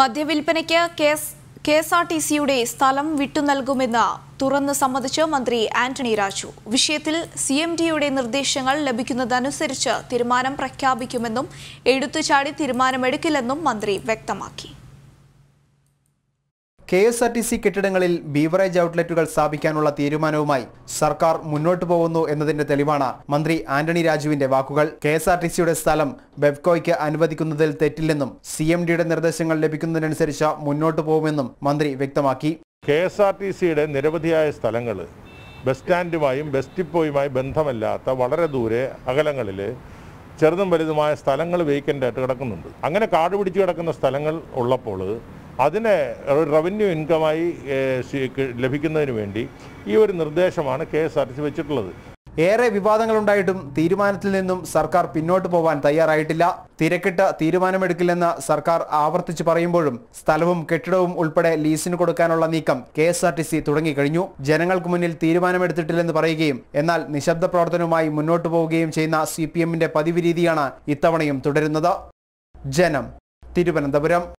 മദ്യവിൽപ്പനയ്ക്ക് case K S R T സിയുടെ സ്ഥലം വിട്ടുനൽകുമെന്ന് തുറന്ന് സമ്മതിച്ച് മന്ത്രി ആന്റണി രാജു വിഷയത്തിൽ സി എം ഡിയുടെ നിർദ്ദേശങ്ങൾ ലഭിക്കുന്നതനുസരിച്ച് തീരുമാനം പ്രഖ്യാപിക്കുമെന്നും എടുത്തുചാടി തീരുമാനമെടുക്കില്ലെന്നും മന്ത്രി വ്യക്തമാക്കി K S R T C കെട്ടിടങ്ങളിൽ ബീവറേജ് ഔട്ട്ലെറ്റുകൾ സ്ഥാപിക്കാനുള്ള തീരുമാനവുമായി സർക്കാർ മുന്നോട്ടു പോകുന്നു എന്നതിന്റെ തെളിവാണ് മന്ത്രി ആന്റണി രാജുവിന്റെ വാക്കുകൾ കെ എസ് ആർ ടി സിയുടെ സ്ഥലം ബെബ്കോയ്ക്ക് അനുവദിക്കുന്നതിൽ തെറ്റില്ലെന്നും സി എം ഡിയുടെ നിർദ്ദേശങ്ങൾ ലഭിക്കുന്നതിനനുസരിച്ച് മുന്നോട്ടു പോകുമെന്നും മന്ത്രി വ്യക്തമാക്കി കെ എസ് ആർ ടി സിയുടെ നിരവധിയായ സ്ഥലങ്ങൾ ബസ് സ്റ്റാൻഡുമായും ബസ് ഡിപ്പോയുമായി ബന്ധമല്ലാത്ത വളരെ ദൂരെ അകലങ്ങളിൽ ചെറുതും വലുതുമായ സ്ഥലങ്ങൾ വേക്കൻ്റായിട്ട് കിടക്കുന്നുണ്ട് അങ്ങനെ കാട് പിടിച്ച് കിടക്കുന്ന സ്ഥലങ്ങൾ ഉള്ളപ്പോൾ അതിനെ റവന്യൂ ഇൻകമായി ലഭിക്കുന്നതിന് വേണ്ടി ഈ ഒരു നിർദ്ദേശമാണ് K S R T C വെച്ചിട്ടുള്ളത് ഏറെ വിവാദങ്ങളുണ്ടായിട്ടും തീരുമാനത്തിൽ നിന്നും സർക്കാർ പിന്നോട്ട് പോവാൻ തയ്യാറായിട്ടില്ല തിരക്കിട്ട് തീരുമാനമെടുക്കില്ലെന്ന് സർക്കാർ ആവർത്തിച്ച് പറയുമ്പോഴും സ്ഥലവും കെട്ടിടവും ഉൾപ്പെടെ ലീസിന് കൊടുക്കാനുള്ള നീക്കം K S R T C തുടങ്ങിക്കഴിഞ്ഞു ജനങ്ങൾക്ക് മുന്നിൽ തീരുമാനമെടുത്തിട്ടില്ലെന്ന് പറയുകയും എന്നാൽ നിശബ്ദ പ്രവർത്തനവുമായി മുന്നോട്ട് പോവുകയും ചെയ്യുന്ന സി പി എമ്മിന്റെ പതിവ് രീതിയാണ് ഇത്തവണയും തുടരുന്നത് ജനം തിരുവനന്തപുരം